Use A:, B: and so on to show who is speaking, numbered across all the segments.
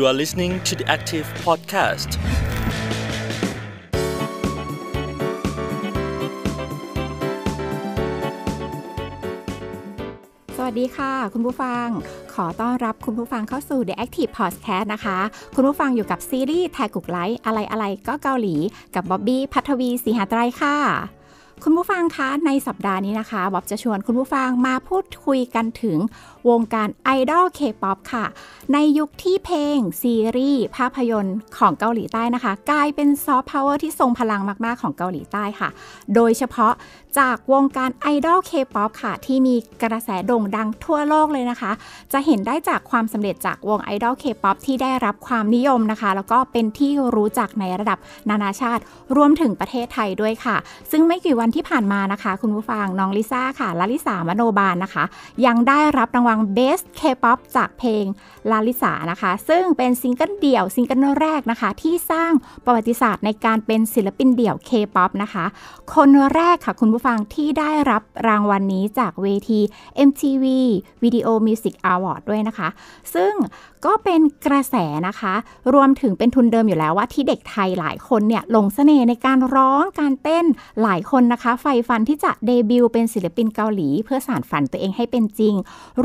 A: You are listening to the Active Podcast. สวัส
B: ดีค่ะ คุณผู้ฟัง ขอต้อนรับคุณผู้ฟังเข้าสู่ The Active Podcast นะคะ คุณผู้ฟังอยู่กับซีรีส์แทกุกไลท์อะไรอะไรก็เกาหลี กับบ๊อบบี้พัทวี สีหาไตรค่ะคุณผู้ฟังคะ ในสัปดาห์นี้นะคะบ๊อบจะชวนคุณผู้ฟังมาพูดคุยกันถึงวงการไอดอลเคป๊อปค่ะ ในยุคที่เพลงซีรีส์ภาพยนตร์ของเกาหลีใต้นะคะ กลายเป็นซอฟต์พาวเวอร์ที่ทรงพลังมาก ๆ ของเกาหลีใต้ค่ะ โดยเฉพาะจากวงการไอดอลเคป๊อปค่ะ ที่มีกระแสโด่งดังทั่วโลกเลยนะคะ จะเห็นได้จากความสำเร็จจากวงไอดอลเคป๊อปที่ได้รับความนิยมนะคะ แล้วก็เป็นที่รู้จักในระดับนานาชาติ รวมถึงประเทศไทยด้วยค่ะ ซึ่งไม่กี่วันที่ผ่านมานะคะ คุณผู้ฟังน้องลิซ่าค่ะลาลิสามโนบาลนนะคะ ยังได้รับรางวัลเบสเคป๊อปจากเพลงลาลิสานะคะ ซึ่งเป็นซิงเกิลเดี่ยวซิงเกิลแรกนะคะที่สร้างประวัติศาสตร์ในการเป็นศิลปินเดี่ยวเคป๊อปนะคะคนแรกค่ะคุณผู้ฟังที่ได้รับรางวัลนนี้จากเวที MTV Video Music Award ด้วยนะคะ ซึ่งก็เป็นกระแสนะคะ รวมถึงเป็นทุนเดิมอยู่แล้วว่าที่เด็กไทยหลายคนเนี่ยหลงสเสน่ห์ในการร้องการเต้นหลายคนนะคะ ไฟฟันที่จะเดบิวต์เป็นศิลปินเกาหลี เพื่อสานฝันตัวเองให้เป็นจริง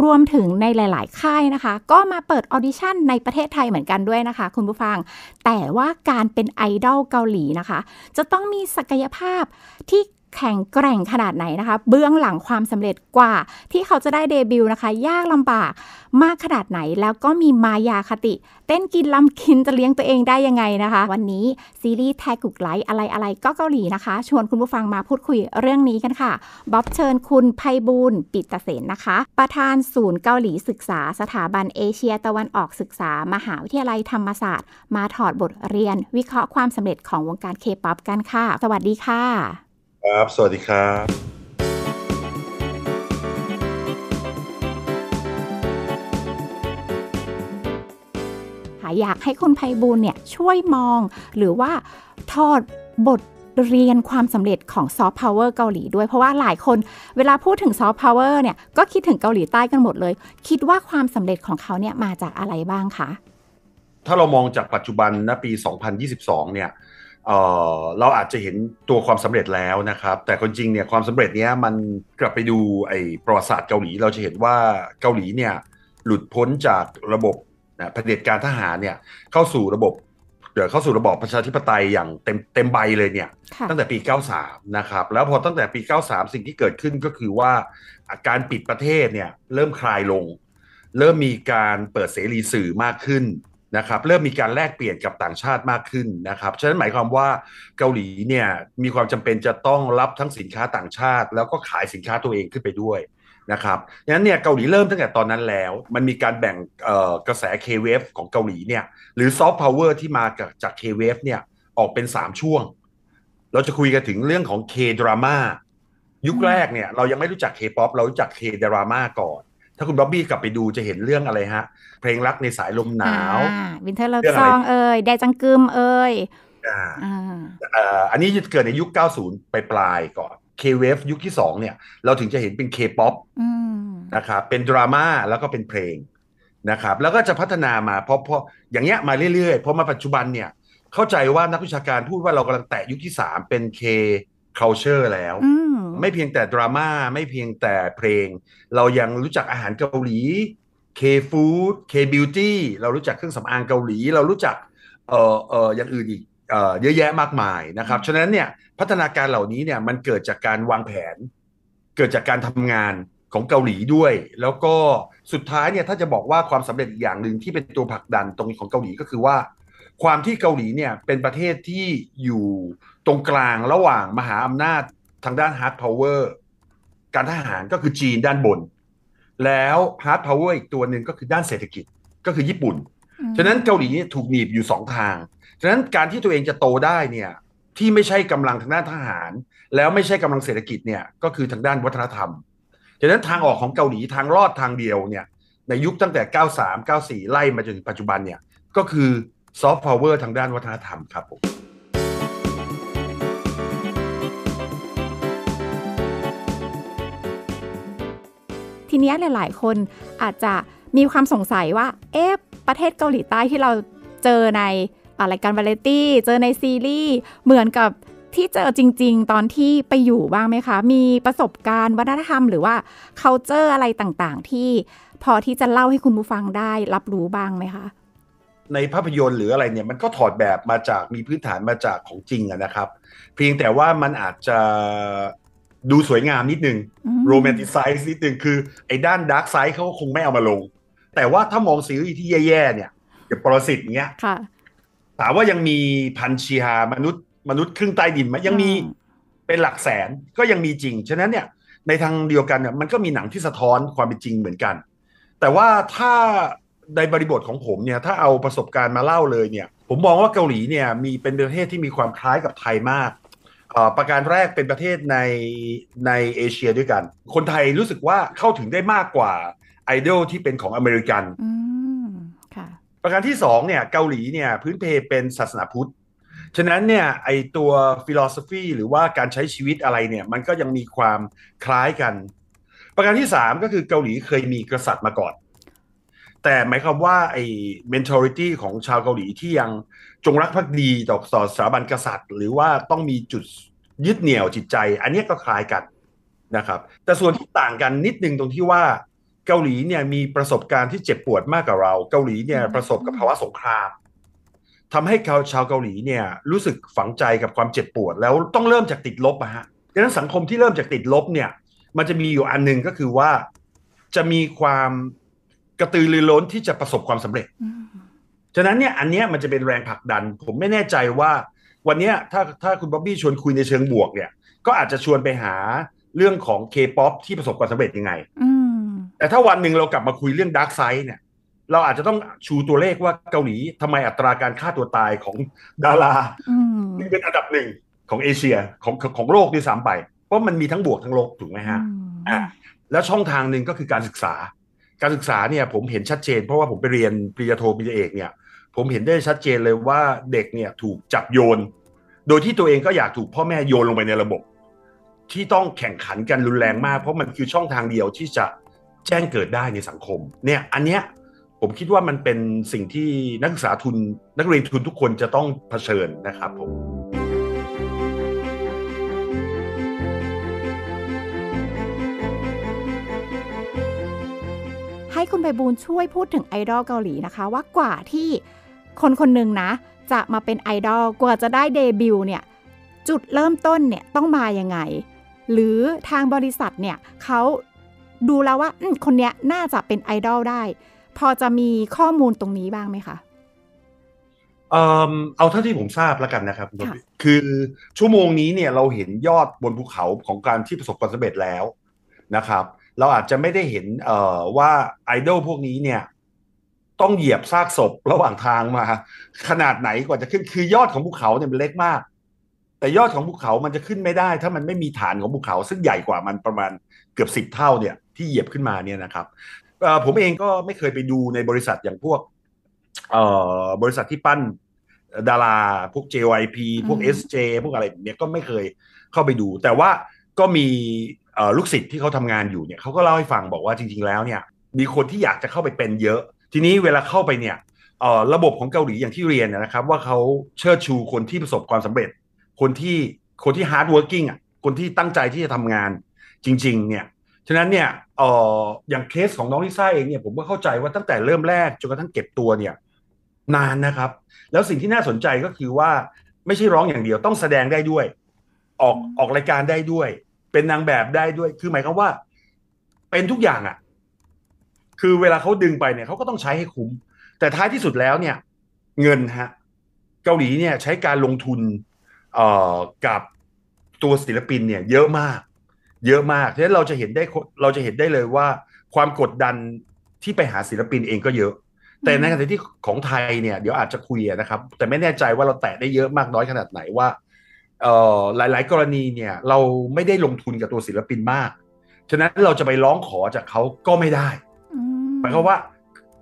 B: รวมถึงในหลายๆ ค่ายนะคะ ก็มาเปิดออดิชั่นในประเทศไทยเหมือนกันด้วยนะคะ คุณผู้ฟัง แต่ว่าการเป็นไอดอลเกาหลีนะคะ จะต้องมีศักยภาพที่แข็งแกร่งขนาดไหนนะคะ เบื้องหลังความสำเร็จกว่า ที่เขาจะได้เดบิวต์นะคะ ยากลำบาก มากขนาดไหน แล้วก็มีมายาคติ เต้นกินลำกินจะเลี้ยงตัวเองได้ยังไงนะคะ วันนี้ซีรีส์แท็กุกไลท์ อะไรอะไรก็เกาหลีนะคะ ชวนคุณผู้ฟังมาพูดคุยเรื่องนี้กันค่ะ บ๊อบเชิญคุณไพบูล ปิตเสนนะคะ ประธานศูนย์เกาหลีศึกษา สถาบันเอเชียตะวันออกศึกษา มหาวิทยาลัยธรรมศาสตร์ มาถอดบทเรียน วิเคราะห์ความสำเร็จของวงการเคป๊อปกันค่ะ สวัสดีค่ะ
A: ครับ สวัสดีครับ
B: อยากให้คุณไพบูลเนี่ยช่วยมองหรือว่าทอดบทเรียนความสำเร็จของซอฟต์พาวเวอร์เกาหลีด้วยเพราะว่าหลายคนเวลาพูดถึงซอฟต์พาวเวอร์เนี่ย ก็คิดถึงเกาหลีใต้กันหมดเลย คิดว่าความสำเร็จของเขาเนี่ยมาจากอะไรบ้างคะ
A: ถ้าเรามองจากปัจจุบันณปี 2022 เนี่ยเราอาจจะเห็นตัวความสำเร็จแล้วนะครับแต่คนจริงเนี่ยความสำเร็จเนี้ยมันกลับไปดูไอ้ประวัติศาสตร์เกาหลีเราจะเห็นว่าเกาหลีเนี่ยหลุดพ้นจากระบบนะเผด็จการทหารเนี่ยเข้าสู่ระบบเดี๋ยวเข้าสู่ระบอบประชาธิปไตยอย่างเต็มเต็มใบเลยเนี่ยตั้งแต่ปี 93 นะครับแล้วพอตั้งแต่ปี 93 สิ่งที่เกิดขึ้นก็คือว่าการปิดประเทศเนี่ยเริ่มคลายลง เริ่มมีการเปิดเสรีสื่อมากขึ้นนะครับเริ่มมีการแลกเปลี่ยนกับต่างชาติมากขึ้นนะครับฉะนั้นหมายความว่าเกาหลีเนี่ยมีความจำเป็นจะต้องรับทั้งสินค้าต่างชาติ แล้วก็ขายสินค้าตัวเองขึ้นไปด้วยนะครับงั้นเนี่ยเกาหลีเริ่มตั้งแต่ตอนนั้นแล้ว มันมีการแบ่งกระแสเ w เวฟของเกาหลีเนี่ยหรือซอฟต์พาวเวอร์ที่มาจากเ w เวฟเนี่ยออกเป็น3ช่วง เราจะคุยกันถึงเรื่องของ K-drama ยุคแรกเนี่ยเรายังไม่รู้จัก K-pop เรารู้จัก K-drama ก่อนถ้าคุณบ๊อบบี้กลับไปดูจะเห็นเรื่องอะไรฮะ เพลงรักในสายลมหนาว
B: วินเทอร์ลฟซองเอ่ยแดจังกึมเอ่ย
A: อันนี้เกิดในยุค 90 ไปปลายก่อน K-Wave ยุคที่สองเนี่ย เราถึงจะเห็นเป็น K-POP นะครับเป็นดราม่าแล้วก็เป็นเพลงนะครับแล้วก็จะพัฒนามาเพราะเพราะอย่างเงี้ยมาเรื่อย ๆ เพราะมาปัจจุบันเนี่ยเข้าใจว่านักวิชาการพูดว่าเรากำลังแตะยุคที่สามเป็น K culture แล้วไม่เพียงแต่ดราม่าไม่เพียงแต่เพลง เรายังรู้จักอาหารเกาหลีเคฟู้ดเคบิวตี้เรารู้จักเครื่องสำอางเกาหลี เรารู้จักเอ่อเอ่ออย่างอื่นอีกเอ่อเยอะแยะมากมายนะครับฉะนั้นเนี่ยพัฒนาการเหล่านี้เนี่ยมันเกิดจากการวางแผน เกิดจากการทำงานของเกาหลีด้วย แล้วก็สุดท้ายเนี่ยถ้าจะบอกว่าความสำเร็จอีกอย่างหนึ่งที่เป็นตัวผลักดันตรงของเกาหลี ก็คือว่าความที่เกาหลีเนี่ยเป็นประเทศที่อยู่ตรงกลางระหว่างมหาอำนาจทางด้านฮาร์ดพาวเวอร์การทหารก็คือจีนด้านบน แล้วฮาร์ดพาวเวอร์อีกตัวหนึ่งก็คือด้านเศรษฐกิจก็คือญี่ปุ่นฉะนั้นเกาหลีนี่ถูกหนีบอยู่สองทาง ฉะนั้นการที่ตัวเองจะโตได้เนี่ยที่ไม่ใช่กำลังทางด้านทหาร แล้วไม่ใช่กำลังเศรษฐกิจเนี่ยก็คือทางด้านวัฒนธรรม ฉะนั้นทางออกของเกาหลีทางรอดทางเดียวเนี่ยในยุคตั้งแต่ 93 94 ไล่มาจนถึงปัจจุบันเนี่ยก็คือซอฟต์พาวเวอร์ทางด้านวัฒนธรรมครับผม
B: ทีนี้หลายๆคนอาจจะมีความสงสัยว่า เอ๊ะ ประเทศเกาหลีใต้ที่เราเจอในอะไรการวาเลตี้เจอในซีรีส์เหมือนกับที่เจอจริงๆ ตอนที่ไปอยู่บ้างไหมคะ มีประสบการณ์วัฒนธรรมหรือว่า c u เจอร์อะไรต่างๆ ที่พอที่จะเล่าให้คุณผู้ฟังได้รับรู้บ้างไหมคะ
A: ในภาพยนตร์หรืออะไรเนี่ยมันก็ถอดแบบมาจากมีพื้นฐานมาจากของจริงนะครับ เพียงแต่ว่ามันอาจจะดูสวยงามนิดนึงโรแมนติไซส์นิดนึงคือไอ้ด้านดาร์กไซส์เขาคงไม่เอามาลง แต่ว่าถ้ามองซีรีส์ที่แย่ๆเนี่ยอย่างปรสิตเนี้ยถามว่ายังมีพันชีฮามนุษย์ มนุษย์ครึ่งใต้ดินมันยังมีเป็นหลักแสนก็ยังมีจริง ฉะนั้นเนี่ยในทางเดียวกันเนี่ยมันก็มีหนังที่สะท้อนความเป็นจริงเหมือนกัน แต่ว่าถ้าในบริบทของผมเนี่ยถ้าเอาประสบการณ์มาเล่าเลยเนี่ย ผมมองว่าเกาหลีเนี่ยมีเป็นประเทศที่มีความคล้ายกับไทยมากประการแรกเป็นประเทศในในเอเชียด้วยกัน คนไทยรู้สึกว่าเข้าถึงได้มากกว่าไอดอลที่เป็นของอเมริกันประการที่สองเนี่ยเกาหลีเนี่ยพื้นเพเป็นศาสนาพุทธ ฉะนั้นเนี่ยไอตัวฟิโลสอฟีหรือว่าการใช้ชีวิตอะไรเนี่ยมันก็ยังมีความคล้ายกัน ประการที่สามก็คือเกาหลีเคยมีกษัตริย์มาก่อน แต่หมายความว่าไอ mentality ของชาวเกาหลีที่ยังจงรักภักดีต่อสถาบันกษัตริย์ หรือว่าต้องมีจุดยึดเหนี่ยวจิตใจ อันนี้ก็คล้ายกันนะครับ แต่ส่วนที่ต่างกันนิดนึงตรงที่ว่าเกาหลีเนี่ยมีประสบการณ์ที่เจ็บปวดมากกว่าเรา เกาหลีเนี่ยประสบกับภาวะสงคราม ทำให้ชาวเกาหลีเนี่ยรู้สึกฝังใจกับความเจ็บปวด แล้วต้องเริ่มจากติดลบอะฮะดังนั้นสังคมที่เริ่มจากติดลบเนี่ย มันจะมีอยู่อันหนึ่งก็คือว่าจะมีความกระตือรือร้นที่จะประสบความสำเร็จฉะนั้นเนี่ยอันเนี้ยมันจะเป็นแรงผลักดัน ผมไม่แน่ใจว่า วันเนี้ยถ้าถ้าคุณบ๊อบบี้ชวนคุยในเชิงบวกเนี่ยก็อาจจะชวนไปหาเรื่องของเคป๊อปที่ประสบความสำเร็จยังไงแต่ถ้าวันหนึ่งเรากลับมาคุยเรื่องดาร์กไซด์เนี่ยเราอาจจะต้องชูตัวเลขว่าเกาหลีทำไมอัตราการฆ่าตัวตายของดาราเป็นอันดับหนึ่งของเอเชียของของโลกด้วยซ้ำไป เพราะมันมีทั้งบวกทั้งลบถูกไหมฮะอ่าแล้วช่องทางหนึ่งก็คือการศึกษา การศึกษาเนี่ยผมเห็นชัดเจน เพราะว่าผมไปเรียนปริญญาโทปริญญาเอกเนี่ยผมเห็นได้ชัดเจนเลยว่าเด็กเนี่ยถูกจับโยน โดยที่ตัวเองก็อยากถูกพ่อแม่โยนลงไปในระบบ ที่ต้องแข่งขันกันรุนแรงมาก เพราะมันคือช่องทางเดียวที่จะแจ้งเกิดได้ในสังคมเนี่ยอันเนี้ยผมคิดว่ามันเป็นสิ่งที่นักศึกษาทุนนักเรียนทุนทุกคนจะต้องเผชิญนะครับผม
B: ให้คุณไปบูลช่วยพูดถึงไอดอลเกาหลีนะคะ ว่ากว่าที่คนคนหนึ่งนะ จะมาเป็นไอดอลกว่าจะได้เดบิวเนี่ย จุดเริ่มต้นเนี่ยต้องมาอย่างไง หรือทางบริษัทเนี่ยเขาดูแล้วว่าคนเนี้ย น่าจะเป็นไอดอลได้ พอจะมีข้อมูลตรงนี้บ้างไหมคะ
A: เอาเท่าที่ผมทราบแล้วกันนะครับ คือชั่วโมงนี้เนี่ยเราเห็นยอดบนภูเขาของการที่ประสบความสำเร็จแล้วนะครับ เราอาจจะไม่ได้เห็นว่าไอดอลพวกนี้เนี่ยต้องเหยียบซากศพระหว่างทางมา ขนาดไหนกว่าจะขึ้นคือยอดของภูเขาเนี่ยมันเล็กมาก แต่ยอดของภูเขามันจะขึ้นไม่ได้ ถ้ามันไม่มีฐานของภูเขา ซึ่งใหญ่กว่ามันประมาณเกือบสิบเท่าเนี่ย ที่เหยียบขึ้นมาเนี่ยนะครับผมเองก็ไม่เคยไปดูในบริษัทอย่างพวกบริษัทที่ปั้นดาราพวก JYP พวก SJ พวกอะไรแบบนี้ก็ไม่เคยเข้าไปดู แต่ว่าก็มีลูกศิษย์ที่เขาทำงานอยู่เนี่ยเขาก็เล่าให้ฟังบอกว่าจริงๆ แล้ว เนี่ย มีคนที่อยากจะเข้าไปเป็นเยอะทีนี้เวลาเข้าไปเนี่ยระบบของเกาหลีอย่างที่เรียนนะครับ ว่าเขาเชิดชูคนที่ประสบความสำเร็จ คนที่คนที่ hard working อ่ะคนที่ตั้งใจที่จะทำงาน จริงๆ เนี่ยฉะนั้นเนี่ยอออย่างเคสของน้องลิซ่าเองเนี่ยผมก็เข้าใจว่าตั้งแต่เริ่มแรกจนกระทั่งเก็บตัวเนี่ย นานนะครับ แล้วสิ่งที่น่าสนใจก็คือว่าไม่ใช่ร้องอย่างเดียวต้องแสดงได้ด้วย ออกออกรายการได้ด้วย เป็นนางแบบได้ด้วยคือหมายความว่า เป็นทุกอย่างอะ่ะคือเวลาเขาดึงไปเนี่ยเขาก็ต้องใช้ให้คุ้มแต่ท้ายที่สุดแล้วเนี่ยเงินฮะเกาหลีเนี่ยใช้การลงทุนเอ่อกับตัวศิลปินเนี่ยเยอะมาก เยอะมากฉะนั้นเราจะเห็นได้เราจะเห็นได้เลยว่า ความกดดันที่ไปหาศิลปินเองก็เยอะ แต่ในขณะที่ของไทยเนี่ยเดี๋ยวอาจจะคุยนะครับ แต่ไม่แน่ใจว่าเราแตะได้เยอะมากน้อยขนาดไหนว่าหลายหลายกรณีเนี่ยเราไม่ได้ลงทุนกับตัวศิลปินมากฉะนั้นเราจะไปร้องขอจากเขาก็ไม่ได้หมายความว่า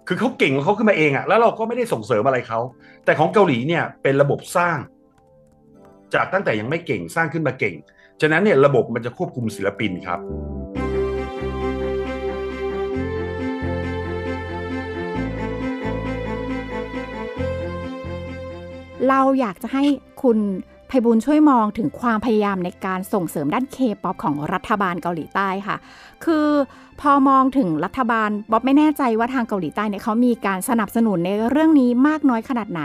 A: คือเขาเก่งเขาขึ้นมาเองอะแล้วเราก็ไม่ได้ส่งเสริมอะไรเขา แต่ของเกาหลีเนี่ย เป็นระบบสร้าง จากตั้งแต่ยังไม่เก่งสร้างขึ้นมาเก่ง ฉะนั้นเนี่ยระบบมันจะควบคุมศิลปินครับ
B: เราอยากจะให้คุณพบุญช่วยมองถึงความพยายามในการส่งเสริมด้านเคป๊อปของรัฐบาลเกาหลีใต้ค่ะ คือพอมองถึงรัฐบาลบ๊อบไม่แน่ใจว่าทางเกาหลีใต้เนี่ยเขามีการสนับสนุนในเรื่องนี้มากน้อยขนาดไหน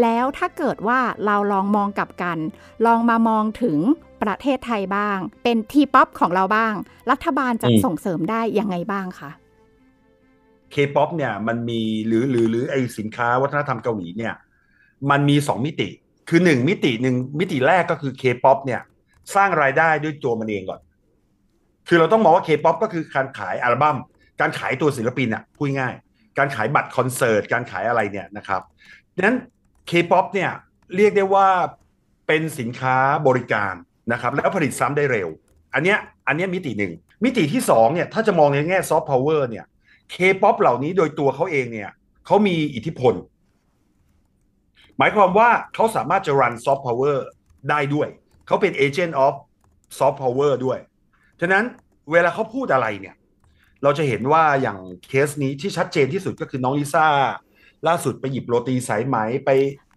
B: แล้วถ้าเกิดว่าเราลองมองกลับกัน ลองมามองถึงประเทศไทยบ้างเป็นทีป๊อปของเราบ้าง รัฐบาลจะส่งเสริมได้ยังไงบ้างคะ
A: เคป๊อปเนี่ยมันมีหรือหรือหรือไอสินค้าวัฒนธรรมเกาหลีเนี่ยมันมีสองมิติคือหนึ่งมิติหนึ่งมิติแรกก็คือเคป๊อปเนี่ยสร้างรายได้ด้วยตัวมันเองก่อน คือเราต้องมองว่าเคป๊อปก็คือการขายอัลบัม้ม การขายตัวศิลปินอะพูดง่ายการขายบัตรคอนเสิร์ต การขายอะไรเนี่ยนะครับดังนั้นเคป๊อปเนี่ยเรียกได้ว่าเป็นสินค้าบริการนะครับแล้วผลิตซ้ำได้เร็ว อันเนี้ยอันเนี้ยมิติหนึ่งมิติที่สองเนี่ยถ้าจะมองในแง่ซอฟต์พาวเวอร์เนี่ยเคป๊อปเหล่านี้โดยตัวเขาเองเนี่ยเขามีอิทธิพลหมายความว่าเขาสามารถจะรันซอฟต์พาวเวอร์ได้ด้วย เขาเป็นเอเจนต์ออฟซอฟต์พาวเวอร์ด้วยฉะนั้นเวลาเขาพูดอะไรเนี่ย เราจะเห็นว่าอย่างเคสนี้ที่ชัดเจนที่สุดก็คือน้องลิซ่า ล่าสุดไปหยิบโรตีสายไหมไป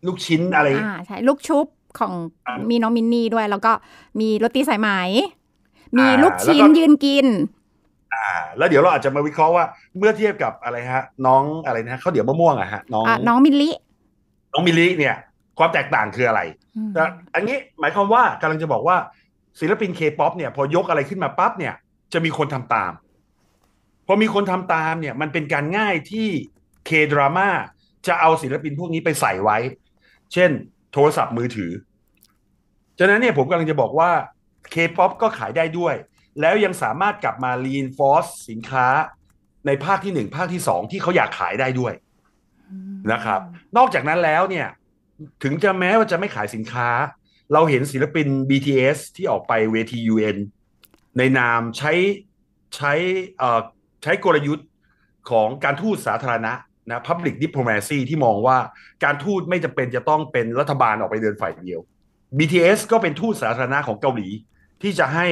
A: ลูกชิ้นอะไรอ่า
B: ใช่ ลูกชุบของมีน้องมินนี่ด้วย แล้วก็มีโรตีสายไหม
A: มีลูกชิ้นยืนกิน อ่า แล้วเดี๋ยวเราอาจจะมาวิเคราะห์ว่าเมื่อเทียบกับอะไรฮะ น้องอะไรนะเขาเดี๋ยวมะม่วงอะฮะน้องน้องมินลิน้องมิลิเนี่ยความแตกต่างคืออะไร แต่อันนี้หมายความว่ากำลังจะบอกว่าศิลปินเคป๊อปเนี่ยพอยกอะไรขึ้นมาปั๊บเนี่ยจะมีคนทำตามพอมีคนทำตามเนี่ย มันเป็นการง่ายที่เคดราม่าจะเอาศิลปินพวกนี้ไปใส่ไว้ เช่นโทรศัพท์มือถือฉะนั้นเนี่ยผมกำลังจะบอกว่าเคป๊อปก็ขายได้ด้วย แล้วยังสามารถกลับมารีนฟอสสินค้าในภาคที่หนึ่งภาคที่สองที่เขาอยากขายได้ด้วยนะครับ นอกจากนั้นแล้วเนี่ยถึงจะแม้ว่าจะไม่ขายสินค้า เราเห็นศิลปิน BTS ที่ออกไปเวที UN ในนามใช้ใช้ใช้กลยุทธ์ของการทูตสาธารณะนะ Public Diplomacy ที่มองว่าการทูตไม่จำเป็นจะต้องเป็นรัฐบาลออกไปเดินฝ่ายเดียว BTS ก็เป็นทูตสาธารณะของเกาหลี ที่จะให้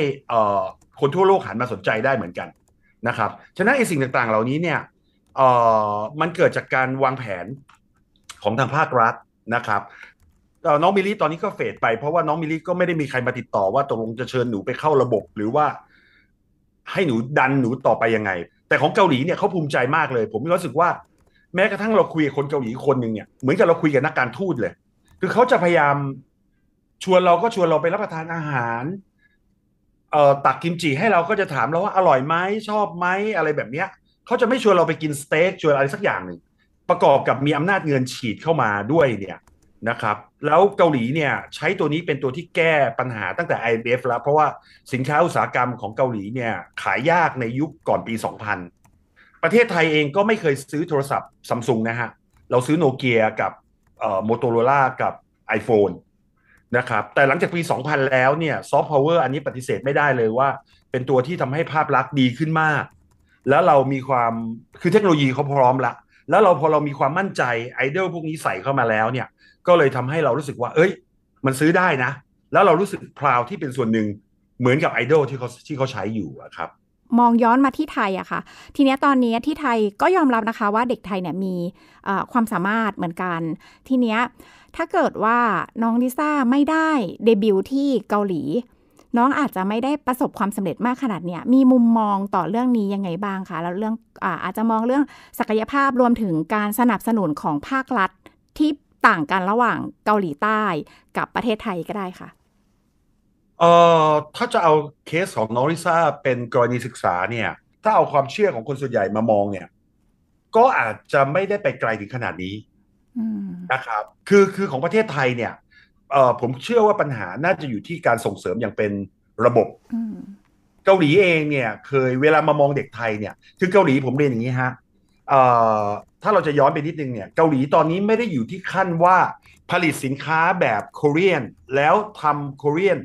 A: คนทั่วโลกหันมาสนใจได้เหมือนกันนะครับฉะนั้นไอสิ่งต่างๆเหล่านี้เนี่ยเอ่อ มันเกิดจากการวางแผนของทางภาครัฐนะครับน้องมิลลี่ตอนนี้ก็เฟดไป เพราะว่าน้องมิลลี่ก็ไม่ได้มีใครมาติดต่อว่าตกลงจะเชิญหนูไปเข้าระบบ หรือว่าให้หนูดันหนูต่อไปยังไง แต่ของเกาหลีเนี่ยเขาภูมิใจมากเลยผมรู้สึกว่าแม้กระทั่งเราคุยกับคนเกาหลีคนหนึ่งเนี่ยเหมือนกับเราคุยกับนักการทูตเลยคือเขาจะพยายาม ชวนเราก็ชวนเราไปรับประทานอาหารเอ่อตักกิมจิให้เราก็จะถามเราว่าอร่อยไหมชอบไหมอะไรแบบเนี้ยเขาจะไม่ชวนเราไปกินสเต็กชวนอะไรสักอย่างหนึ่งประกอบกับมีอำนาจเงินฉีดเข้ามาด้วยเนี่ยนะครับแล้วเกาหลีเนี่ยใช้ตัวนี้เป็นตัวที่แก้ปัญหาตั้งแต่ IMF แล้ว เพราะว่าสินค้าอุตสาหกรรมของเกาหลีเนี่ยขายยากในยุคก่อนปี 2000 ประเทศไทยเองก็ไม่เคยซื้อโทรศัพท์ซัมซุงนะฮะ เราซื้อโนเกียกับโมโตโรล่ากับ iPhone นะครับแต่หลังจากปี 2000 แล้วเนี่ยซอฟต์พาวเวอร์อันนี้ปฏิเสธไม่ได้เลยว่า เป็นตัวที่ทำให้ภาพลักษณ์ดีขึ้นมากแล้วเรามีความคือเทคโนโลยีเขาพร้อมละ แล้วเราพอเรามีความมั่นใจไอดอลพวกนี้ใส่เข้ามาแล้วเนี่ยก็เลยทำให้เรารู้สึกว่า เอ้ย มันซื้อได้นะ แล้วเรารู้สึกพราวที่เป็นส่วนหนึ่งเหมือนกับไอดอลที่เขาที่เขาใช้อยู่อะครับ
B: มองย้อนมาที่ไทยอะค่ะทีนี้ตอนนี้ที่ไทยก็ยอมรับนะคะว่าเด็กไทยเนี่ยมีความสามารถเหมือนกัน ทีนี้ถ้าเกิดว่าน้องลิซ่าไม่ได้เดบิวต์ที่เกาหลีน้อง อาจจะไม่ได้ประสบความสำเร็จมากขนาดเนี้ย มีมุมมองต่อเรื่องนี้ยังไงบ้างคะ แล้วเรื่องอาอาจจะมองเรื่องศักยภาพรวมถึงการสนับสนุนของภาครัฐที่ต่างกันระหว่างเกาหลีใต้กับประเทศไทยก็ได้ค่ะ
A: เอ่อ ถ้าจะเอาเคสของน้องลิซ่าเป็นกรณีศึกษาเนี่ยถ้าเอาความเชื่อของคนส่วนใหญ่มามองเนี่ย ก็อาจจะไม่ได้ไปไกลถึงขนาดนี้นะครับ คือ คือของประเทศไทยเนี่ยผมเชื่อว่าปัญหาน่าจะอยู่ที่การส่งเสริมอย่างเป็นระบบเกาหลีเองเนี่ย เคยเวลามามองเด็กไทยเนี่ย คือเกาหลีผมเรียนอย่างนี้ฮะถ้าเราจะย้อนไปนิดนึงเนี่ย เกาหลีตอนนี้ไม่ได้อยู่ที่ขั้นว่า ผลิตสินค้าแบบโคเรียนแล้วทำโคเรียน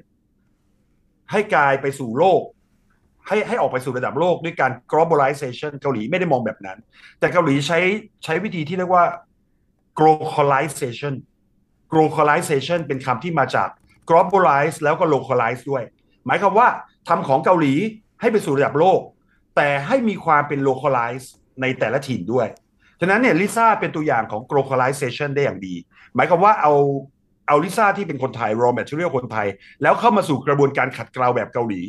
A: ให้กลายไปสู่โลก ให้ให้ออกไปสู่ระดับโลกด้วยการ globalization เกาหลีไม่ได้มองแบบนั้น แต่เกาหลีใช้ใช้วิธีที่เรียกว่า globalization localization เป็นคำที่มาจาก globalize แล้วก็ localize ด้วย หมายความว่าทำของเกาหลีให้ไปสู่ระดับโลก แต่ให้มีความเป็น localize ในแต่ละถิ่นด้วย ฉะนั้นเนี่ยลิซ่าเป็นตัวอย่างของ l o c a l i z a t i o n ได้อย่างดี หมายความว่าเอาเอาลิซ่าที่เป็นคนไทย raw material คนไทย แล้วเข้ามาสู่กระบวนการขัดเกลาแบบเกาหลี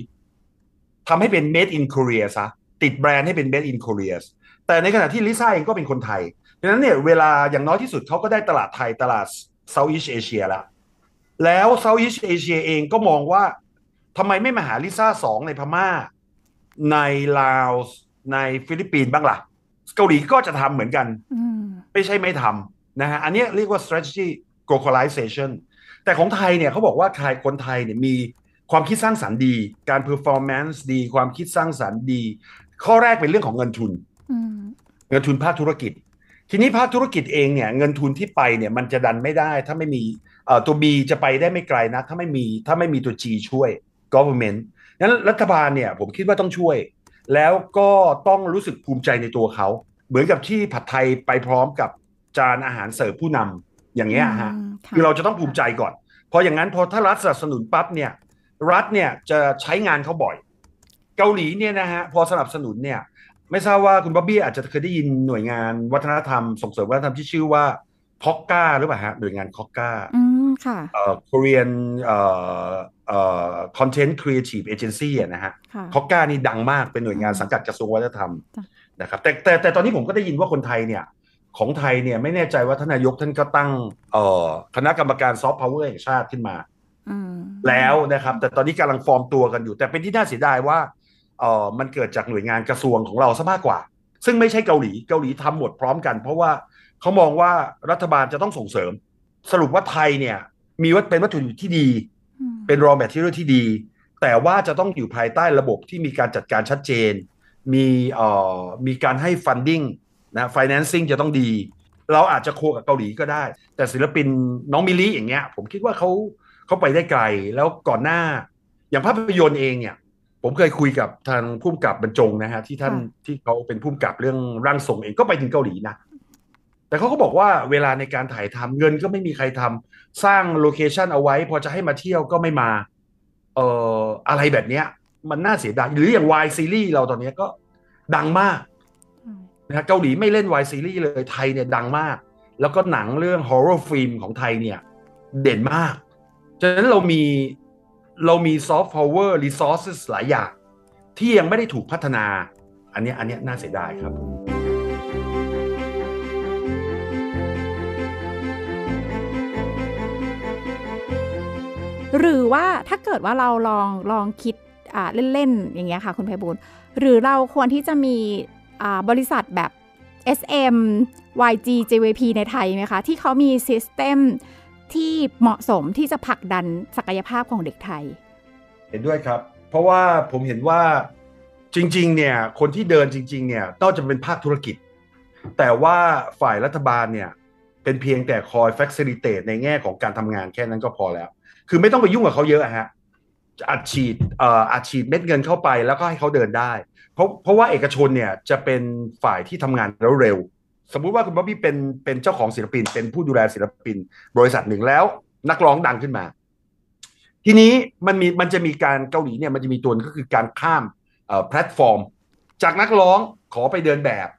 A: ทำให้เป็น made in Korea ซะติดแบรนด์ให้เป็น made in Korea แต่ในขณะที่ลิซ่าเองก็เป็นคนไทยดังนั้นเนี่ยเวลาอย่างน้อยที่สุดเขาก็ได้ตลาดไทยตลาดเซาท์อีสเอเชียละแล้วเซาท์อีสเอเชียเองก็มองว่าทำไมไม่มาหาลิซ่าสองในพมา่า ในลาวในฟิลิปปินส์บ้างละ่ะ เกาหลีก็จะทำเหมือนกัน ไม่ใช่ไม่ทำนะฮะ อันนี้เรียกว่า strategy globalization แต่ของไทยเนี่ยเขาบอกว่าไทยคนไทยเนี่ยมีความคิดสร้างสรรค์ดี การ performance ดี ความคิดสร้างสรรค์ดี ข้อแรกเป็นเรื่องของเงินทุน เงินทุนภาคธุรกิจทีนี้ภาคธุรกิจเองเนี่ยเงินทุนที่ไปเนี่ย มันจะดันไม่ได้ ถ้าไม่มีตัว B จะไปได้ไม่ไกลนะถ้าไม่มีถ้าไม่มีตัว G ช่วย government นั้นรัฐบาลเนี่ย ผมคิดว่าต้องช่วย แล้วก็ต้องรู้สึกภูมิใจในตัวเขา เหมือนกับที่ผัดไทยไปพร้อมกับจานอาหารเสิร์ฟผู้นำอย่างเงี้ยฮะคือเราจะต้องภูมิใจก่อน เพราะอย่างนั้นพอถ้ารัฐสนับสนุนปั๊บเนี่ย รัฐเนี่ยจะใช้งานเขาบ่อย เกาหลีเนี่ยนะฮะพอสนับสนุนเนี่ยไม่ทราบว่าคุณบ๊อบบี้อาจจะเคยได้ยินหน่วยงานวัฒนธรรม ส่งเสริมวัฒนธรรมที่ชื่อว่าคอกก้า หรือเปล่าฮะหน่วยงานคอกก้าอ
B: ืมค่ะเ
A: อ่อ Korean เอ่อเอ่อ Content Creative Agency นะฮะคอกก้านี่ดังมากเป็นหน่วยงานสังกัดกระทรวงวัฒนธรรม นะครับแต่แต่แต่ตอนนี้ผมก็ได้ยินว่าคนไทยเนี่ย ของไทยเนี่ยไม่แน่ใจว่าท่านนายกท่านก็ตั้งเอ่อคณะกรรมการซอฟต์พาวเวอร์แห่งชาติขึ้นมาแล้วนะครับ แต่ตอนนี้กำลังฟอร์มตัวกันอยู่ แต่เป็นที่น่าเสียดายว่าเออมันเกิดจากหน่วยงานกระทรวงของเราซะมากกว่า ซึ่งไม่ใช่เกาหลี เกาหลีทำหมดพร้อมกัน เพราะว่าเขามองว่ารัฐบาลจะต้องส่งเสริม สรุปว่าไทยเนี่ย มีวัตเป็นวัตถุดิบที่ดี เป็นรอแมทเทียลที่ดี แต่ว่าจะต้องอยู่ภายใต้ระบบที่มีการจัดการชัดเจน มีเอ่อมีการให้ฟันดิ้งนะฟินแลนซิ่งจะต้องดี เราอาจจะโคกับเกาหลีก็ได้ แต่ศิลปินน้องมิลลี่อย่างเงี้ยผมคิดว่าเขาเขาไปได้ไกล แล้วก่อนหน้า อย่างภาพยนตร์เองเนี่ยผมเคยคุยกับทางผู้กำกับบรรจงนะฮะ ที่ท่านที่เขาเป็นผู้กำกับเรื่องร่างทรงเองก็ไปถึงเกาหลีนะ แต่เขาก็บอกว่าเวลาในการถ่ายทำ เงินก็ไม่มีใครทำสร้างโลเคชันเอาไว้พอจะให้มาเที่ยวก็ไม่มาเอ่ออะไรแบบเนี้ย มันน่าเสียดายหรืออย่างวายซีรีส์เราตอนนี้ก็ดังมากนะฮะเกาหลีไม่เล่นวายซีรีส์เลยไทยเนี่ยดังมาก แล้วก็หนังเรื่องฮอร์เรอร์ฟิล์มของไทยเนี่ย เด่นมาก ฉะนั้นเรามีเรามีซอฟต์พาวเวอร์รีซอสหลายอย่าง ที่ยังไม่ได้ถูกพัฒนา อันนี้อันนี้น่าเสียดายครับ
B: หรือว่าถ้าเกิดว่าเราลองลองคิดเล่นๆ อย่างเงี้ยค่ะ คุณไพบูลหรือเราควรที่จะมีบริษัทแบบ SM YG JVP ในไทยไหมคะ ที่เขามีซิสเต็มที่เหมาะสมที่จะผลักดันศักยภาพของเด็กไทย
A: เห็นด้วยครับเพราะว่าผมเห็นว่าจริงๆเนี่ยคนที่เดินจริงๆเนี่ยต้องจะเป็นภาคธุรกิจ แต่ว่าฝ่ายรัฐบาลเนี่ยเป็นเพียงแต่คอยแฟกซิลิเตตในแง่ของการทำงานแค่นั้นก็พอแล้ว คือไม่ต้องไปยุ่งกับเขาเยอะฮะอัดฉีดอัดฉีดเม็ดเงินเข้าไปแล้วก็ให้เขาเดินได้ เพราะเพราะว่าเอกชนเนี่ยจะเป็นฝ่ายที่ทำงานแล้วเร็วสมมุติว่าคุณบ๊อบบี้เป็นเป็นเจ้าของศิลปินเป็นผู้ดูแลศิลปินบริษัทหนึ่งแล้ว นักร้องดังขึ้นมา ทีนี้มันมีมันจะมีการเกาหลีเนี่ยมันจะมีตัวก็คือการข้ามแพลตฟอร์ม จากนักร้องขอไปเดินแบบ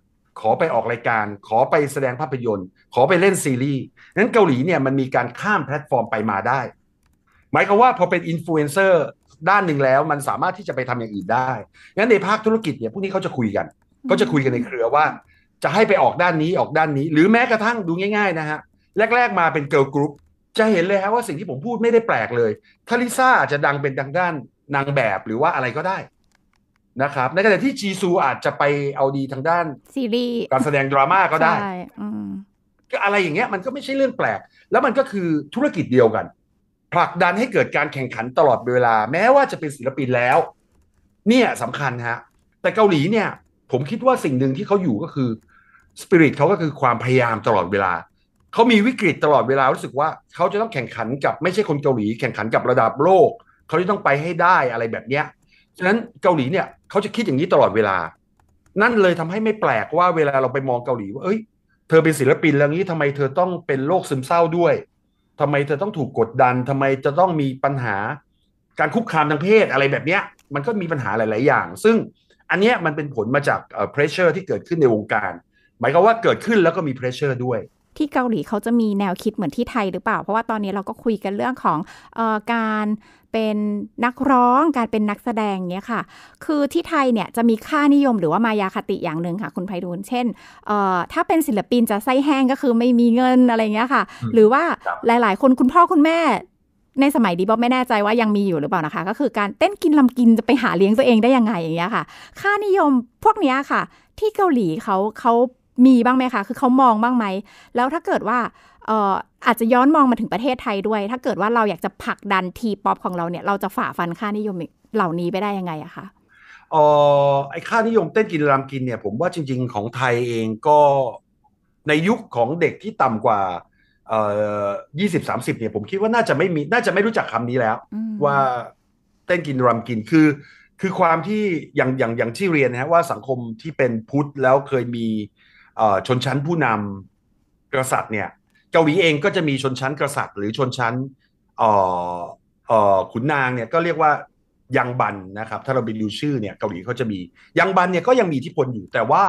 A: ขอไปออกรายการ ขอไปแสดงภาพยนตร์ ขอไปเล่นซีรีส์นั้นเกาหลีเนี่ยมันมีการข้ามแพลตฟอร์มไปมาได้ หมายความว่าพอเป็นอินฟลูเอนเซอร์ด้านหนึ่งแล้ว มันสามารถที่จะไปทำอย่างอื่นได้งั้นในภาคธุรกิจเนี่ยพวกนี้เขาจะคุยกันก็จะคุยกันในเครือว่าจะให้ไปออกด้านนี้ออกด้านนี้ หรือแม้กระทั่งดูง่ายๆนะฮะ แรกๆ มาเป็นเกิร์ลกรุ๊ปจะเห็นเลยฮะว่าสิ่งที่ผมพูดไม่ได้แปลกเลยทาริซ่าจะดังเป็นทางด้านนางแบบหรือว่าอะไรก็ได้ นะครับในขณะที่จีซูอาจจะไปเอาดีทางด้าน
B: ซีรีส์การแสด
A: งดราม่าก็ได้ก็อะไรอย่างเงี้ยมันก็ไม่ใช่เรื่องแปลก แล้วมันก็คือธุรกิจเดียวกัน ผลักดันให้เกิดการแข่งขันตลอดเวลาแม้ว่าจะเป็นศิลปินแล้ว เนี่ยสำคัญฮะ แต่เกาหลีเนี่ยผมคิดว่าสิ่งหนึ่งที่เขาอยู่ก็คือสปิริตเขาก็คือความพยายามตลอดเวลา เขามีวิกฤตตลอดเวลารู้สึกว่าเขาจะต้องแข่งขันกับไม่ใช่คนเกาหลีแข่งขันกับระดับโลก เขาจะต้องไปให้ได้อะไรแบบเนี้ยฉะนั้นเกาหลีเนี่ยเขาจะคิดอย่างนี้ตลอดเวลา นั่นเลยทำให้ไม่แปลกว่าเวลาเราไปมองเกาหลีว่าเอ้ยเธอเป็นศิลปินแล้วนี้ทำไมเธอต้องเป็นโรคซึมเศร้าด้วย ทำไมเธอต้องถูกกดดัน ทำไมจะต้องมีปัญหาการคุกคามทางเพศอะไรแบบเนี้ย มันก็มีปัญหาหลาย ๆ อย่าง ซึ่งอันนี้มันเป็นผลมาจากเพรสเชอร์ที่เกิดขึ้นในวงการหมายความว่าเกิดขึ้นแล้วก็มีเพรสเชอร์ด้วย
B: ที่เกาหลีเขาจะมีแนวคิดเหมือนที่ไทยหรือเปล่าเพราะว่าตอนนี้เราก็คุยกันเรื่องของออการเป็นนักร้องการเป็นนักแสดงเนี้ยค่ะคือที่ไทยเนี่ยจะมีค่านิยมหรือว่ามายาคติอย่างหนึ่งค่ะคุณไพฑูรย์เช่นถ้าเป็นศิลปินจะไส้แห้งก็คือไม่มีเงินอะไรเงี้ยค่ะหรือว่าหลายๆ คนคุณพ่อคุณแม่ในสมัยดีบ๊อบไม่แน่ใจว่ายังมีอยู่หรือเปล่านะคะก็คือการเต้นกินลำกินจะไปหาเลี้ยงตัวเองได้ยังไงอย่างเงี้ยค่ะ ค่านิยมพวกเนี้ยค่ะ ที่เกาหลีเขาเขามีบ้างไหมคะคือเขามองบ้างไหมแล้วถ้าเกิดว่าเอออาจจะย้อนมองมาถึงประเทศไทยด้วย ถ้าเกิดว่าเราอยากจะผลักดันทีป๊อปของเราเนี่ยเราจะฝ่าฟันค่านิยมเหล่านี้ไปได้ยังไงอะคะ
A: เออไอค่านิยมเต้นกินรำกินเนี่ยผมว่าจริง ๆของไทยเองก็ในยุคของเด็กที่ต่ำกว่ายี่สิบสามสิบเนี่ยผมคิดว่าน่าจะไม่มี น่าจะไม่รู้จักคำนี้แล้ว ว่าเต้นกินรำกิน คือ คือความที่อย่างอย่างอย่างที่เรียนนะว่าสังคมที่เป็นพุทธแล้วเคยมีชนชั้นผู้นำกษัตริย์เนี่ยเกาหลีเองก็จะมีชนชั้นกษัตริย์ หรือชนชั้นขุนนางเนี่ยก็เรียกว่ายังบันนะครับ ถ้าเราไปดูชื่อเนี่ยเกาหลีเขาจะมี ยังบันเนี่ยก็ยังมีที่พลอยู่แต่ว่า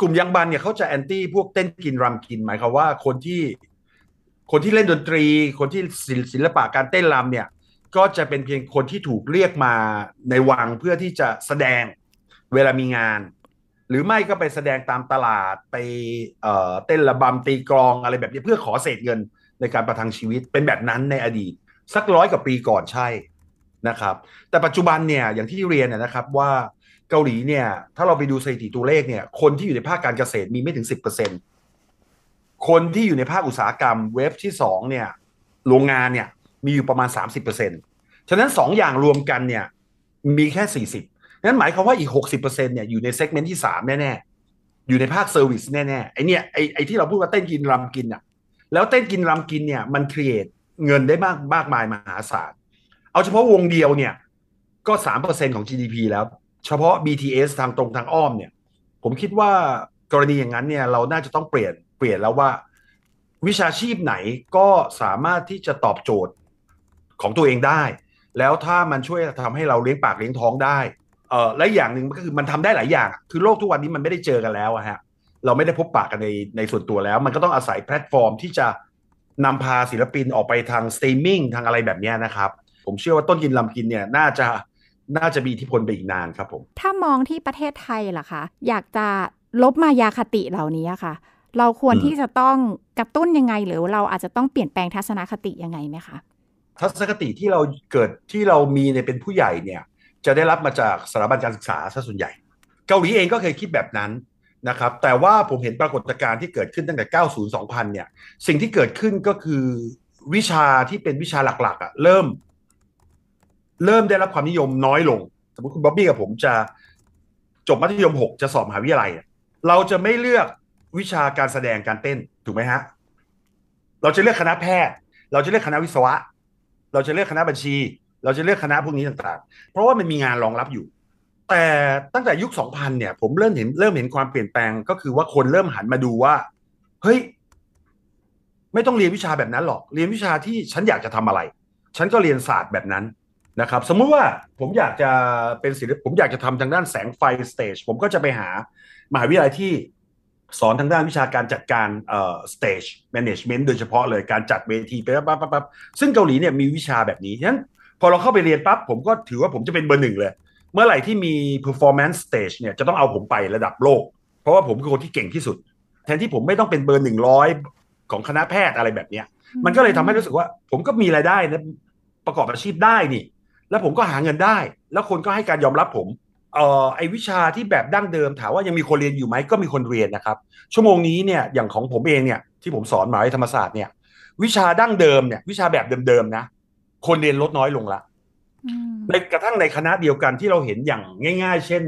A: กลุ่มยังบันเนี่ยเขาจะแอนตี้พวกเต้นกินรำกิน หมายความว่าคนที่คนที่เล่นดนตรี คนที่ศิลปะการเต้นรำเนี่ยก็จะเป็นเพียงคนที่ถูกเรียกมาในวังเพื่อที่จะแสดงเวลามีงาน หรือไม่ก็ไปแสดงตามตลาดไปเเต้นระบำตีกลองอะไรแบบนี้เพื่อขอเศษเงิน ในการประทังชีวิตเป็นแบบนั้นในอดีต สักร้อยกว่าปีก่อนใช่นะครับ แต่ปัจจุบันเนี่ยอย่างที่เรียนนะครับว่าเกาหลีเนี่ยถ้าเราไปดูสถิติตัวเลขเนี่ย คนที่อยู่ในภาคการเกษตรมีไม่ถึงสิบเปอร์เซ็นคนที่อยู่ในภาคอุตสาหกรรมเว็บที่สองเนี่ยโรงงานเนี่ยมีอยู่ประมาณสามสิบเปอร์เซ็นฉะนั้นสองอย่างรวมกันเนี่ยมีแค่สี่สิบนั้นหมายความว่าอีกหกสิบเปอร์เซ็นเนี่ยอยู่ในเซกเมนต์ที่สามแน่ ๆ อยู่ในภาคเซอร์วิสแน่ ๆ ไอเนี่ยไอไอที่เราพูดว่าเต้นกินรำกินอ่ะแล้วเต้นกินรำกินเนี่ยมันครีเอทเงินได้มากมากมายมหาศาลเอาเฉพาะวงเดียวเนี่ยก็สามเปอร์เซ็นของ GDP แล้วเฉพาะ BTS ทางตรงทางอ้อมเนี่ย ผมคิดว่ากรณีอย่างนั้นเนี่ยเรา น่าจะต้องเปลี่ยนเปลี่ยนแล้วว่า วิชาชีพไหนก็สามารถที่จะตอบโจทย์ของตัวเองได้ แล้วถ้ามันช่วยทำให้เราเลี้ยงปากเลี้ยงท้องได้ เออและอย่างหนึ่งก็คือมันทำได้หลายอย่าง คือโลกทุกวันนี้มันไม่ได้เจอกันแล้วฮะ เราไม่ได้พบปากกันในในส่วนตัวแล้ว มันก็ต้องอาศัยแพลตฟอร์มที่จะนำพาศิลปินออกไปทางสตรีมมิ่งทางอะไรแบบนี้นะครับ ผมเชื่อว่าต้นกินลำกินเนี่ยน่าจะน่าจะมีอิทธิพลไปอีกนานครับผม
B: ถ้ามองที่ประเทศไทยล่ะคะอยากจะลบมายาคติเหล่านี้ค่ะ เราควรที่จะต้องกระตุ้นยังไงหรือเราอาจจะต้องเปลี่ยนแปลงทัศนคติยังไงไหมคะ
A: ทัศนคติที่เราเกิดที่เรามีในเป็นผู้ใหญ่เนี่ย จะได้รับมาจากสถาบันการศึกษาซะส่วนใหญ่ เกาหลีเองก็เคยคิดแบบนั้นนะครับ แต่ว่าผมเห็นปรากฏการณ์ที่เกิดขึ้นตั้งแต่ 90 2000 เนี่ยสิ่งที่เกิดขึ้นก็คือวิชาที่เป็นวิชาหลักๆอะ่ะเริ่มเริ่มได้รับความนิยมน้อยลง สมมติคุณบ๊อบบี้กับผมจะจบมัธยมหกจะสอบมหาวิทยาลัยเราจะไม่เลือกวิชาการแสดงการเต้นถูกไหมฮะ เราจะเลือกคณะแพทย์ เราจะเลือกคณะวิศวะ เราจะเลือกคณะบัญชี เราจะเลือกคณะพวกนี้ต่างๆ เพราะว่ามันมีงานรองรับอยู่ แต่ตั้งแต่ยุค2000เนี่ย ผมเริ่มเห็นเริ่มเห็นความเปลี่ยนแปลง ก็คือว่าคนเริ่มหันมาดูว่าเฮ้ย ไม่ต้องเรียนวิชาแบบนั้นหรอก เรียนวิชาที่ฉันอยากจะทำอะไร ฉันก็เรียนศาสตร์แบบนั้นนะครับ สมมุติว่าผมอยากจะเป็นศิลป์ผมอยากจะทำทางด้านแสงไฟสเตจผมก็จะไปหา มหาวิทยาลัยที่สอนทางด้านวิชาการจัดการเอ่อสเตจแมネจเมนต์โดยเฉพาะเลยการจัดเวทีไปปั๊บปั๊บปั๊บซึ่งเกาหลีเนี่ยมีวิชาแบบนี้ฉะนั้น พอเราเข้าไปเรียนปั๊บผมก็ถือว่าผมจะเป็นเบอร์หนึ่งเลย เมื่อไหร่ที่มี performance stage เนี่ยจะต้องเอาผมไประดับโลก เพราะว่าผมคือคนที่เก่งที่สุด แทนที่ผมไม่ต้องเป็นเบอร์หนึ่งร้อยของคณะแพทย์อะไรแบบเนี้ยมันก็เลยทำให้รู้สึกว่า ผมก็มีรายได้นะประกอบอาชีพได้นี่แล้วผมก็หาเงินได้ แล้วคนก็ให้การยอมรับผมเอ่อไอวิชาที่แบบดั้งเดิมถามว่ายังมีคนเรียนอยู่ไหมก็มีคนเรียนนะครับ ชั่วโมงนี้เนี่ยอย่างของผมเองเนี่ยที่ผมสอนหมายธรรมศาสตร์เนี่ย วิชาดั้งเดิมเนี่ย วิชาแบบเดิมๆ นะ คนเรียนลดน้อยลงละในกระทั่งในคณะเดียวกันที่เราเห็นอย่างง่ายๆ เช่น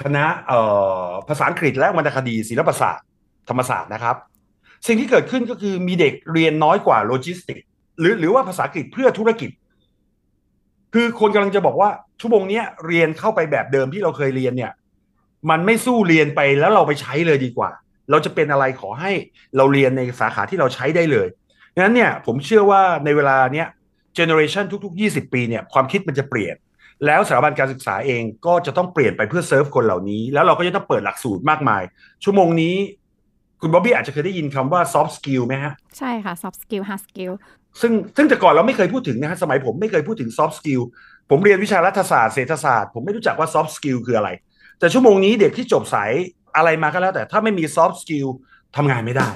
A: คณะเอ่อภาษาอังกฤษและวรรณคดีศิลปศาสตร์ธรรมศาสตร์นะครับ สิ่งที่เกิดขึ้นก็คือมีเด็กเรียนน้อยกว่าโลจิสติก หรือหรือว่าภาษาอังกฤษเพื่อธุรกิจคือคนกำลังจะบอกว่าชั่วโมงนี้เรียนเข้าไปแบบเดิมที่เราเคยเรียนเนี่ยมันไม่สู้เรียนไปแล้วเราไปใช้เลยดีกว่า เราจะเป็นอะไรขอให้เราเรียนในสาขาที่เราใช้ได้เลยงนั้นเนี่ยผมเชื่อว่าในเวลาเนี้ยเจเนอเรชันทุกๆ 20 ปีเนี่ยความคิดมันจะเปลี่ยน แล้วสถาบันการศึกษาเอง ก็จะต้องเปลี่ยนไปเพื่อเซิร์ฟคนเหล่านี้ แล้วเราก็จะต้องเปิดหลักสูตรมากมาย ชั่วโมงนี้ คุณบ๊อบบี้อาจจะเคยได้ยินคำว่า soft skill ไหมฮะ
B: ใช่ค่ะ soft skill hard skill
A: ซึ่งซึ่งแต่ก่อนเราไม่เคยพูดถึงนะฮะ สมัยผมไม่เคยพูดถึงซอฟต์สกิล ผมเรียนวิชารัฐศาสตร์ เศรษฐศาสตร์ ผมไม่รู้จักว่าซอฟต์สกิลคืออะไร แต่ชั่วโมงนี้เด็กที่จบสายอะไรมาก็แล้ว แต่ถ้าไม่มีซอฟต์สกิลทำงานไม่ได้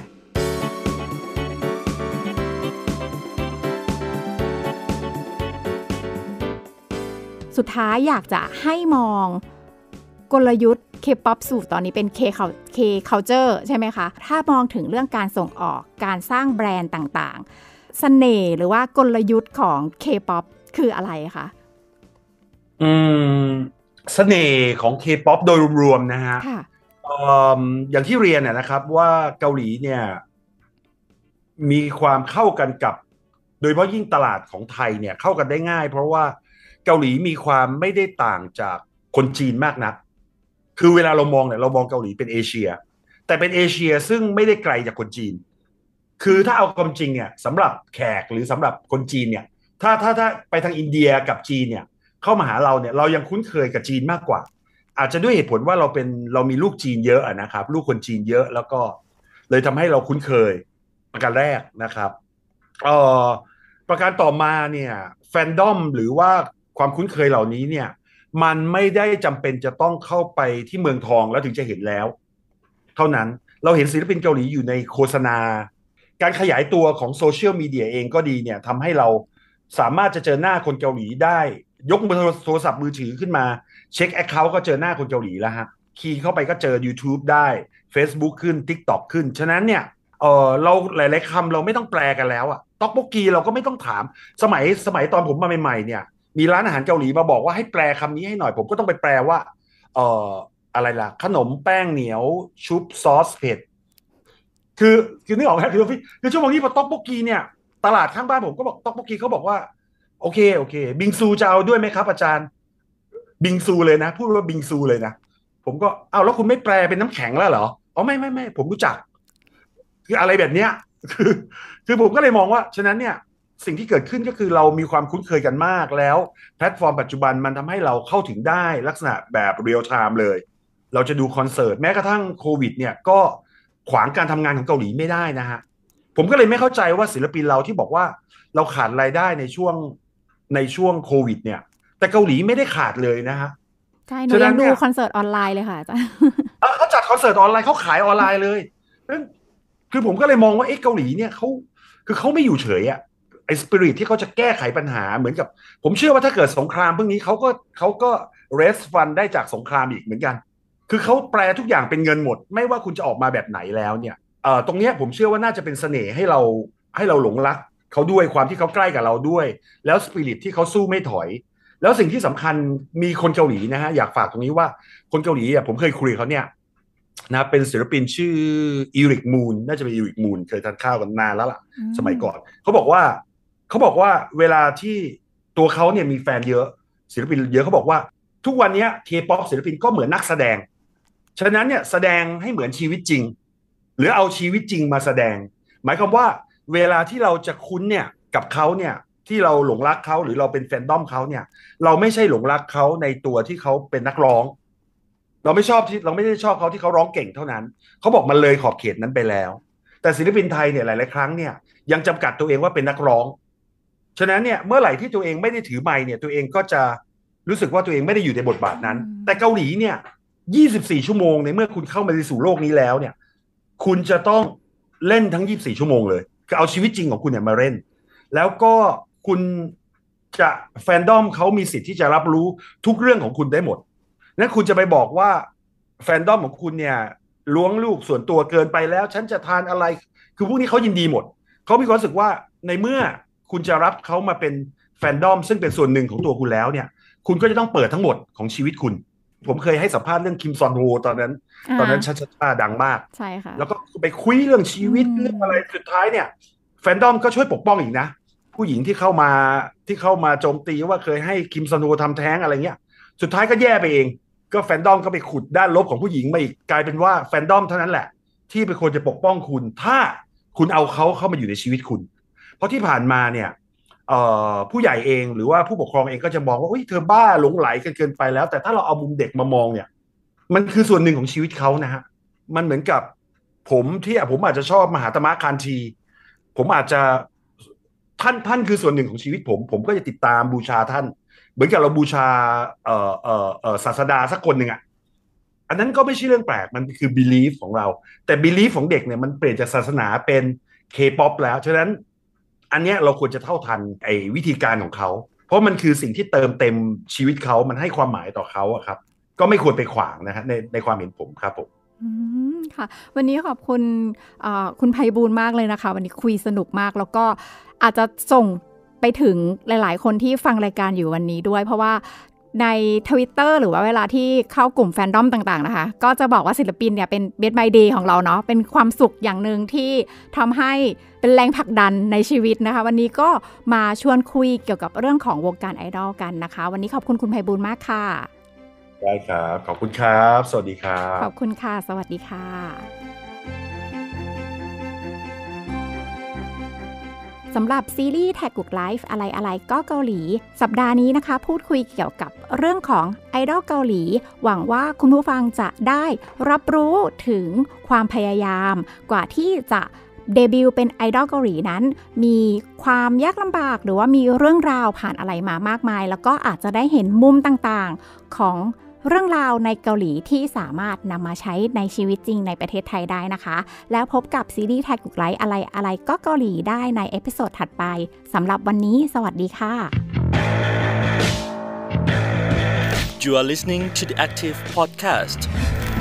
B: สุดท้ายอยากจะให้มองกลยุทธ์เคป๊อปสู่ตอนนี้เป็นเคเคเคาเจอร์ใช่ไหมคะ ถ้ามองถึงเรื่องการส่งออก การสร้างแบรนด์ต่าง ๆเสน่ห์หรือว่ากลยุทธ์ของ K-POP คืออะไรคะ
A: อืมเสน่ห์ของ K-POP โดยรวมๆนะฮะะอย่างที่เรียนเนี่ยนะครับว่าเกาหลีเนี่ย มีความเข้ากันกับ โดยเฉพาะยิ่งตลาดของไทยเนี่ยเข้ากันได้ง่าย เพราะว่าเกาหลีมีความไม่ได้ต่างจากคนจีนมากนัก คือเวลาเรามองเนี่ยเรามองเกาหลีเป็นเอเชีย แต่เป็นเอเชียซึ่งไม่ได้ไกลจากคนจีนคือถ้าเอาความจริงเนี่ยสำหรับแขกหรือสำหรับคนจีนเนี่ยถ้าถ้าถ้าไปทางอินเดียกับจีนเนี่ย เข้ามาหาเราเนี่ยเรายังคุ้นเคยกับจีนมากกว่า อาจจะด้วยเหตุผลว่าเราเป็นเรามีลูกจีนเยอะนะครับ ลูกคนจีนเยอะแล้วก็ เลยทำให้เราคุ้นเคย ประการแรกนะครับเอ่อประการต่อมาเนี่ยแฟนดอมหรือว่าความคุ้นเคยเหล่านี้เนี่ยมันไม่ได้จำเป็นจะต้องเข้าไปที่เมืองทองแล้วถึงจะเห็นแล้ว เท่านั้นเราเห็นศิลปินเกาหลีอยู่ในโฆษณาการขยายตัวของโซเชียลมีเดียเองก็ดีเนี่ยทำให้เราสามารถจะเจอหน้าคนเกาหลีได้ ยกมือโทรศัพท์มือถือขึ้นมาเช็คแอคเคาท์ก็เจอหน้าคนเกาหลีแล้วฮะคีย์เข้าไปก็เจอ YouTube ได้ Facebook ขึ้น TikTok ขึ้น ฉะนั้นเนี่ยเออเราหลายๆคำเราไม่ต้องแปลกันแล้วอะต็อกบกีเราก็ไม่ต้องถาม สมัยสมัยตอนผมมาใหม่ๆเนี่ยมีร้านอาหารเกาหลีมาบอกว่าให้แปลคำนี้ให้หน่อยผมก็ต้องไปแปลว่า เอออะไรล่ะ ขนมแป้งเหนียวชุบซอสเผ็ดคือคือนึกออกไหมคือคือช่วงนี้พอต๊อกบกีเนี่ยตลาดข้างบ้านผมก็บอกต๊อกบกีเขาบอกว่า โอเค โอเค บิงซูจะเอาด้วยไหมครับ อาจารย์ บิงซูเลยนะ พูดว่าบิงซูเลยนะผมก็เอาแล้วคุณไม่แปลเป็นน้ำแข็งแล้วเหรออ๋อไม่ไม่ไม่ผมรู้จัก คืออะไรแบบเนี้ยคือคือผมก็เลยมองว่าฉะนั้นเนี่ยสิ่งที่เกิดขึ้นก็คือเรามีความคุ้นเคยกันมากแล้ว แพลตฟอร์มปัจจุบันมันทำให้เราเข้าถึงได้ลักษณะแบบเรียลไทม์เลยเราจะดูคอนเสิร์ตแม้กระทั่งโควิดเนี่ยก็ขวางการทำงานของเกาหลีไม่ได้นะฮะผมก็เลยไม่เข้าใจว่าศิลปินเราที่บอกว่าเราขาดรายได้ในช่วงในช่วงโควิดเนี่ย แต่เกาหลีไม่ได้ขาดเลยนะฮะ
B: ใช่หนูยังดูคอนเสิร์ตออนไลน์เลยค่ะอาจารย์
A: เขาจัดคอนเสิร์ตออนไลน์เขาขายออนไลน์เลยคือผมก็เลยมองว่าเอ๊ะเกาหลีเนี่ยเขาคือเขาไม่อยู่เฉยอะไอ้สปิริตที่เขาจะแก้ไขปัญหาเหมือนกับ ผมเชื่อว่าถ้าเกิดสงครามเพิ่งนี้เขาก็เขาก็เรสฟันได้จากสงครามอีกเหมือนกันคือเขาแปลทุกอย่างเป็นเงินหมด ไม่ว่าคุณจะออกมาแบบไหนแล้วเนี่ยเอ่อตรงเนี้ยผมเชื่อว่าน่าจะเป็นเสน่ห์ให้เราให้เราหลงรักเขาด้วยความที่เขาใกล้กับเราด้วย แล้วสปิริตที่เขาสู้ไม่ถอย แล้วสิ่งที่สำคัญมีคนเกาหลีนะฮะอยากฝากตรงนี้ว่าคนเกาหลีอ่ะผมเคยคุยเขาเนี่ยนะเป็นศิลปินชื่ออีริกมูนน่าจะเป็นอีริกมูนเคยทานข้าวกันนานแล้วล่ะ สมัยก่อนเขาบอกว่าเขาบอกว่าเวลาที่ตัวเขาเนี่ยมีแฟนเยอะ ศิลปินเยอะเขาบอกว่าทุกวันนี้เคป๊อปศิลปินก็เหมือนนักแสดงฉะนั้นเนี่ยแสดงให้เหมือนชีวิตจริง หรือเอาชีวิตจริงมาแสดง หมายความว่าเวลาที่เราจะคุ้นเนี่ยกับเขาเนี่ยที่เราหลงรักเขาหรือเราเป็นแฟนดอมเขาเนี่ยเราไม่ใช่หลงรักเขาในตัวที่เขาเป็นนักร้อง เราไม่ชอบที่เราไม่ได้ชอบเขาที่เขาร้องเก่งเท่านั้น เขาบอกมันเลยขอบเขตนั้นไปแล้ว แต่ศิลปินไทยเนี่ยหลาย ๆ ครั้งเนี่ยยัง จำกัดตัวเองว่าเป็นนักร้อง ฉะนั้นเนี่ยเมื่อไหร่ที่ตัวเองไม่ได้ถือไม้เนี่ยตัวเองก็จะรู้สึกว่าตัวเองไม่ได้อยู่ในบทบาทนั้น แต่เกาหลีเนี่ย24 ชั่วโมงในเมื่อคุณเข้ามาในสู่โลกนี้แล้วเนี่ย คุณจะต้องเล่นทั้ง 24 ชั่วโมงเลยคือเอาชีวิตจริงของคุณเนี่ยมาเล่น แล้วก็คุณจะแฟนดอมเขามีสิทธิ์ที่จะรับรู้ทุกเรื่องของคุณได้หมดนั้นคุณจะไปบอกว่า แฟนดอมของคุณเนี่ยล้วงลูกส่วนตัวเกินไปแล้ว ฉันจะทานอะไรคือพวกนี้เขายินดีหมดเขามีความรู้สึกว่าในเมื่อคุณจะรับเขามาเป็นแฟนดอมซึ่งเป็นส่วนหนึ่งของตัวคุณแล้วเนี่ย คุณก็จะต้องเปิดทั้งหมดของชีวิตคุณผมเคยให้สัมภาษณ์เรื่องคิมซอนโฮตอนนั้น ตอนนั้นชัดชัดังมาก ใช่ค่ะ แล้วก็ไปคุยเรื่องชีวิตเรื่องอะไร สุดท้ายเนี่ย แฟนดอมก็ช่วยปกป้องอีกนะ ผู้หญิงที่เข้ามาที่เข้ามาโจมตีว่าเคยให้คิมซอนโฮทำแท้งอะไรเงี้ย สุดท้ายก็แย่ไปเอง ก็แฟนดอมก็ไปขุดด้านลบของผู้หญิงมาอีก กลายเป็นว่าแฟนดอมเท่านั้นแหละ ที่เป็นคนจะปกป้องคุณ ถ้าคุณเอาเขาเข้ามาอยู่ในชีวิตคุณ เพราะที่ผ่านมาเนี่ยผู้ใหญ่เองหรือว่าผู้ปกครองเองก็จะมอง ว่าเธอบ้าหลงไหลกันเกินไปแล้ว แต่ถ้าเราเอามุมเด็กมามองเนี่ย มันคือส่วนหนึ่งของชีวิตเขานะฮะ มันเหมือนกับผมที่ผมอาจจะชอบมหาตมะคานทีผมอาจจะท่านท่านคือส่วนหนึ่งของชีวิตผม ผมก็จะติดตามบูชาท่าน เหมือนกับเราบูชาเอ่อเอ่อศาสดาสักคนหนึ่งอะ่ะอันนั้นก็ไม่ใช่เรื่องแปลกมันคือ belief ของเรา แต่ belief ของเด็กเนี่ยมันเปลี่ยนจากศาสนาเป็นเคป๊อปแล้วฉะนั้นอันนี้เราควรจะเท่าทันไอ้วิธีการของเขา เพราะมันคือสิ่งที่เติมเต็มชีวิตเขา มันให้ความหมายต่อเขาอะครับ ก็ไม่ควรไปขวางนะฮะในในความเห็นผมครับผม
B: ค่ะ วันนี้ขอบคุณคุณไพบูลมากเลยนะคะ วันนี้คุยสนุกมาก แล้วก็อาจจะส่งไปถึงหลายๆคนที่ฟังรายการอยู่วันนี้ด้วยเพราะว่าใน Twitter หรือว่าเวลาที่เข้ากลุ่มแฟนดอมต่างๆนะคะ ก็จะบอกว่าศิลปินเนี่ยเป็นเบสไบเดย์ของเราเนาะเป็นความสุขอย่างหนึ่งที่ทำให้เป็นแรงผลักดันในชีวิตนะคะ วันนี้ก็มาชวนคุยเกี่ยวกับเรื่องของวงการไอดอลกันนะคะ วันนี้ขอบคุณคุณไพบูลมากค่ะ
A: ได้ครับ ขอบคุณครับ สวัสดีครับขอบ
B: คุณค่ะสวัสดีค่ะสำหรับซีรีส์แท็กกุ๊กไลฟ์อะไรอะไรก็เกาหลี สัปดาห์นี้นะคะ พูดคุยเกี่ยวกับเรื่องของไอดอลเกาหลี หวังว่าคุณผู้ฟังจะได้รับรู้ถึงความพยายาม กว่าที่จะเดบิวต์เป็นไอดอลเกาหลีนั้น มีความยากลำบากหรือว่ามีเรื่องราวผ่านอะไรมามากมาย แล้วก็อาจจะได้เห็นมุมต่างๆของเรื่องราวในเกาหลีที่สามารถนำมาใช้ในชีวิตจริงในประเทศไทยได้นะคะแล้วพบกับซีรีส์แท็กุกไลท์อะไรอะไรก็เกาหลีได้ในเอพิโซดถัดไปสำหรับวันนี้ สวัสดีค่ะ
A: You are listening to the Active Podcast